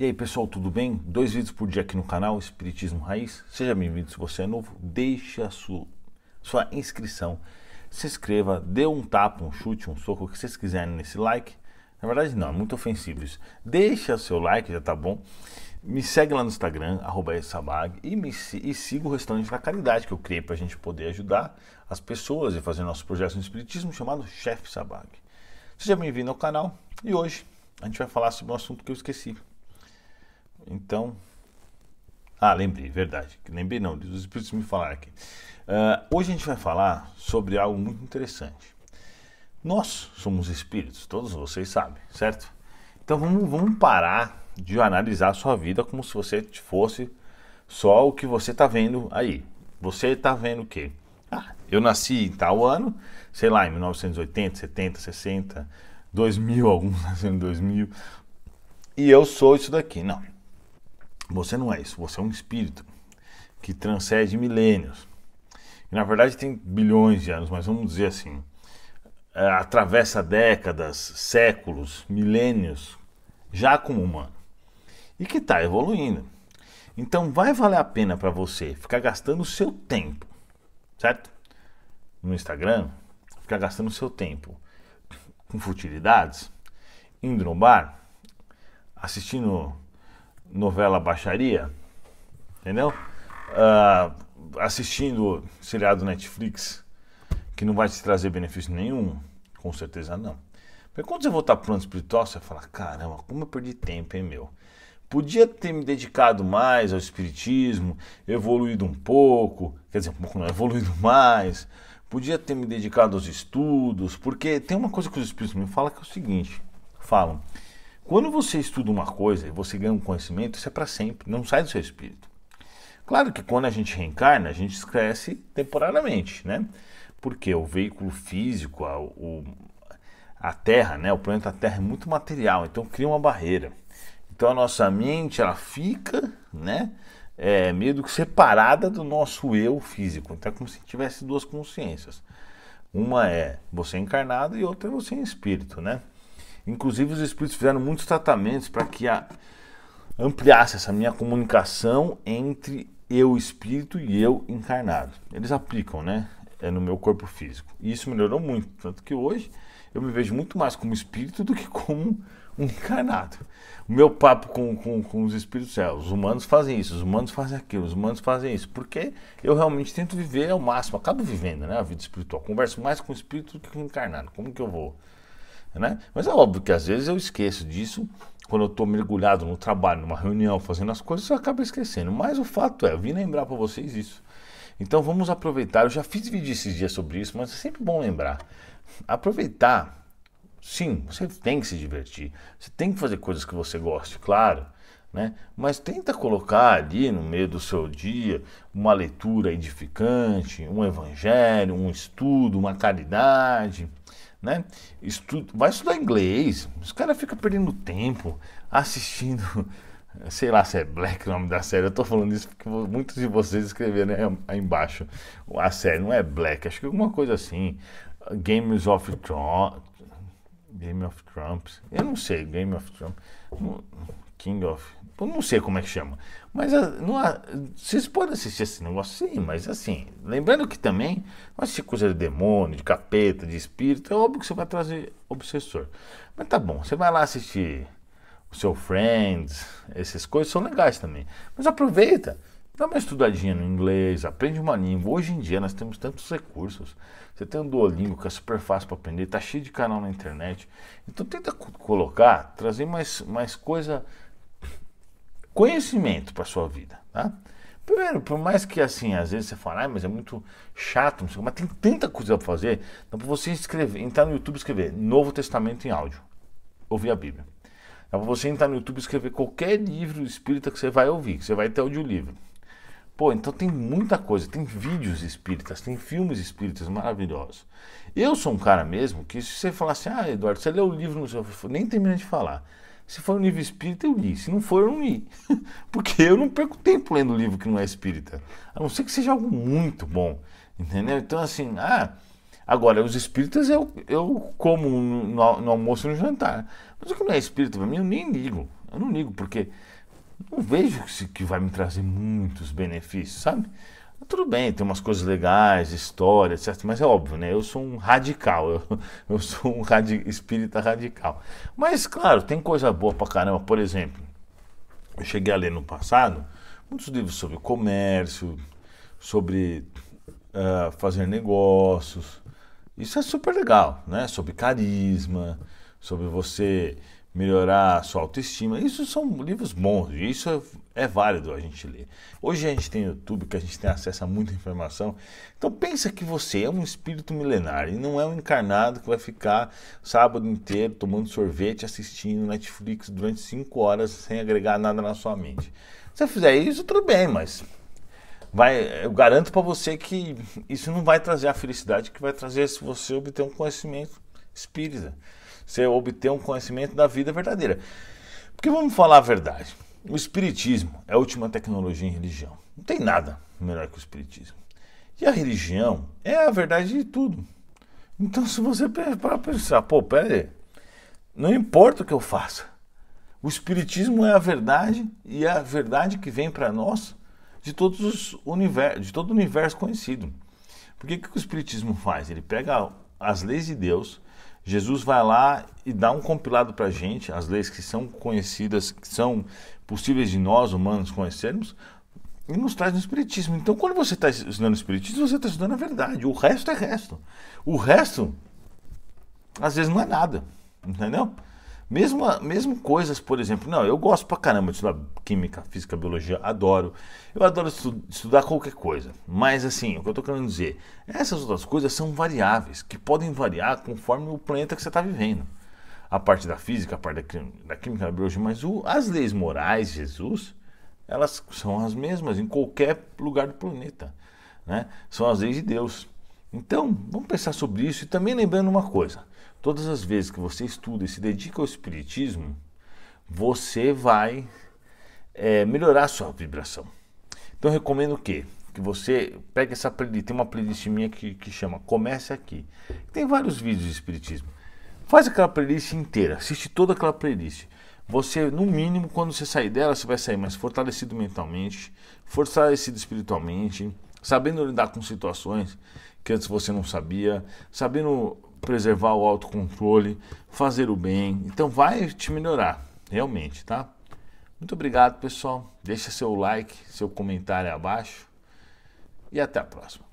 E aí pessoal, tudo bem? Dois vídeos por dia aqui no canal Espiritismo Raiz. Seja bem-vindo se você é novo, deixe a sua, sua inscrição, se inscreva, dê um tapa, um chute, um soco, o que vocês quiserem nesse like. Na verdade não, é muito ofensivo isso. Deixa seu like, já tá bom. Me segue lá no Instagram, sabag, e, me, e siga o restaurante da caridade que eu criei para a gente poder ajudar as pessoas e fazer nosso projeto no Espiritismo chamado Chefe Sabag. Seja bem-vindo ao canal e hoje a gente vai falar sobre um assunto que eu esqueci. Então. Ah, lembrei, verdade. Lembrei não, os espíritos me falaram aqui. Uh, hoje a gente vai falar sobre algo muito interessante. Nós somos espíritos, todos vocês sabem, certo? Então vamos, vamos parar de analisar a sua vida como se você fosse só o que você está vendo aí. Você está vendo o quê? Ah, eu nasci em tal ano, sei lá, em 1980, 70, 60, 2000, alguns nasceram em 2000, e eu sou isso daqui. Não. Você não é isso, você é um espírito que transcende milênios. E, na verdade tem bilhões de anos, mas vamos dizer assim, é, atravessa décadas, séculos, milênios, já como humano. E que está evoluindo. Então vai valer a pena para você ficar gastando o seu tempo, certo? No Instagram, ficar gastando o seu tempo com futilidades, indo no bar, assistindo novela baixaria, entendeu? Uh, assistindo seriado Netflix, que não vai te trazer benefício nenhum, com certeza não. Mas quando você voltar para o espiritual, você vai falar, caramba, como eu perdi tempo, hein, meu? Podia ter me dedicado mais ao espiritismo, evoluído um pouco, quer dizer, um pouco não, evoluído mais, podia ter me dedicado aos estudos, porque tem uma coisa que os espíritos me falam que é o seguinte, falam, quando você estuda uma coisa e você ganha um conhecimento, isso é para sempre, não sai do seu espírito. Claro que quando a gente reencarna, a gente esquece temporariamente, né? Porque o veículo físico, a, o, a Terra, né? o planeta Terra é muito material, então cria uma barreira. Então a nossa mente ela fica, né? É, meio que separada do nosso eu físico. Então é como se tivesse duas consciências. Uma é você encarnado e outra é você em espírito, né? Inclusive, os espíritos fizeram muitos tratamentos para que a, ampliasse essa minha comunicação entre eu espírito e eu encarnado. Eles aplicam, né? É no meu corpo físico. E isso melhorou muito, tanto que hoje eu me vejo muito mais como espírito do que como um encarnado. O meu papo com, com, com os espíritos é: os humanos fazem isso, os humanos fazem aquilo, os humanos fazem isso, porque eu realmente tento viver ao máximo, acabo vivendo né, a vida espiritual. Converso mais com o espírito do que com o encarnado. Como que eu vou né? Mas é óbvio que às vezes eu esqueço disso quando eu estou mergulhado no trabalho, numa reunião, fazendo as coisas, eu acabo esquecendo. Mas o fato é, eu vim lembrar para vocês isso. Então vamos aproveitar. Eu já fiz vídeo esses dias sobre isso, mas é sempre bom lembrar. Aproveitar. Sim, você tem que se divertir. Você tem que fazer coisas que você goste, claro. Né? Mas tenta colocar ali no meio do seu dia uma leitura edificante, um evangelho, um estudo, uma caridade, né? vai estudar inglês. Os caras ficam perdendo tempo assistindo, sei lá se é Black o nome da série. Eu tô falando isso porque muitos de vocês escreveram aí embaixo. A série não é Black, acho que é alguma coisa assim. Games of Thrones, Game of Trumps. Eu não sei, Game of Trumps, King of. Eu não sei como é que chama. Mas ah, não há, vocês podem assistir esse negócio sim, mas assim, lembrando que também, assistir coisa de demônio, de capeta, de espírito, é óbvio que você vai trazer obsessor. Mas tá bom, você vai lá assistir o seu Friends, essas coisas são legais também. Mas aproveita, Dá uma estudadinha no inglês, aprende uma língua. Hoje em dia nós temos tantos recursos. Você tem o Duolingo, que é super fácil para aprender, tá cheio de canal na internet. Então tenta colocar, trazer mais, mais coisa, conhecimento para sua vida, tá? Primeiro, por mais que assim, às vezes você fale, ah, mas é muito chato, sei, mas tem tanta coisa para fazer, então para você escrever, entrar no YouTube e escrever Novo Testamento em áudio, ouvir a Bíblia. Dá para você entrar no YouTube e escrever qualquer livro espírita que você vai ouvir, que você vai ter audiolivro. Pô, então tem muita coisa, tem vídeos espíritas, tem filmes espíritas maravilhosos. Eu sou um cara mesmo que se você falar assim, ah, Eduardo, você leu o livro, não nem termina de falar. Se for um livro espírita, eu li. Se não for, eu não li. Porque eu não perco tempo lendo livro que não é espírita. A não ser que seja algo muito bom. Entendeu? Então, assim, ah, Agora, os espíritas eu, eu como no, no almoço e no jantar. Mas o que não é espírita para mim, eu nem ligo. Eu não ligo, porque não vejo que vai me trazer muitos benefícios, sabe? Tudo bem, tem umas coisas legais, história, certo Mas é óbvio, né? Eu sou um radical, eu, eu sou um radi espírita radical. Mas, claro, tem coisa boa pra caramba. Por exemplo, eu cheguei a ler no passado muitos livros sobre comércio, sobre uh, fazer negócios. Isso é super legal, né? Sobre carisma, sobre você melhorar a sua autoestima. Isso são livros bons, isso é, é válido a gente ler. Hoje a gente tem YouTube, que a gente tem acesso a muita informação. Então pensa que você é um espírito milenar e não é um encarnado que vai ficar sábado inteiro tomando sorvete, assistindo Netflix durante 5 horas sem agregar nada na sua mente. Se você fizer isso, tudo bem, mas vai, eu garanto para você que isso não vai trazer a felicidade que vai trazer se você obter um conhecimento espírita você obter um conhecimento da vida verdadeira. Porque vamos falar a verdade. O espiritismo é a última tecnologia em religião. Não tem nada melhor que o espiritismo. E a religião é a verdade de tudo. Então, se você para pensar, pô, pera aí, não importa o que eu faça, o espiritismo é a verdade e é a verdade que vem para nós de todos os universos, de todo o universo conhecido. Porque o que o espiritismo faz? Ele pega as leis de Deus Jesus vai lá e dá um compilado para a gente, as leis que são conhecidas, que são possíveis de nós humanos conhecermos, e nos traz no Espiritismo. Então, quando você está estudando o Espiritismo, você está estudando a verdade. O resto é resto. O resto, às vezes, não é nada. Entendeu? Mesmo, mesmo coisas, por exemplo, não, eu gosto pra caramba de estudar química, física, biologia, adoro. Eu adoro estu estudar qualquer coisa. Mas assim, o que eu tô querendo dizer, essas outras coisas são variáveis, que podem variar conforme o planeta que você está vivendo. A parte da física, a parte da, da química, da biologia, mas o, as leis morais, Jesus, elas são as mesmas em qualquer lugar do planeta. Né? São as leis de Deus. Então, vamos pensar sobre isso e também lembrando uma coisa: todas as vezes que você estuda e se dedica ao Espiritismo, você vai é, melhorar a sua vibração. Então, eu recomendo o quê? Que você pegue essa playlist, tem uma playlist minha que, que chama Comece Aqui. Tem vários vídeos de Espiritismo. Faz aquela playlist inteira, assiste toda aquela playlist. Você, no mínimo, quando você sair dela, você vai sair mais fortalecido mentalmente, fortalecido espiritualmente sabendo lidar com situações que antes você não sabia, sabendo preservar o autocontrole, fazer o bem. Então vai te melhorar, realmente, tá? Muito obrigado, pessoal. Deixa seu like, seu comentário abaixo e até a próxima.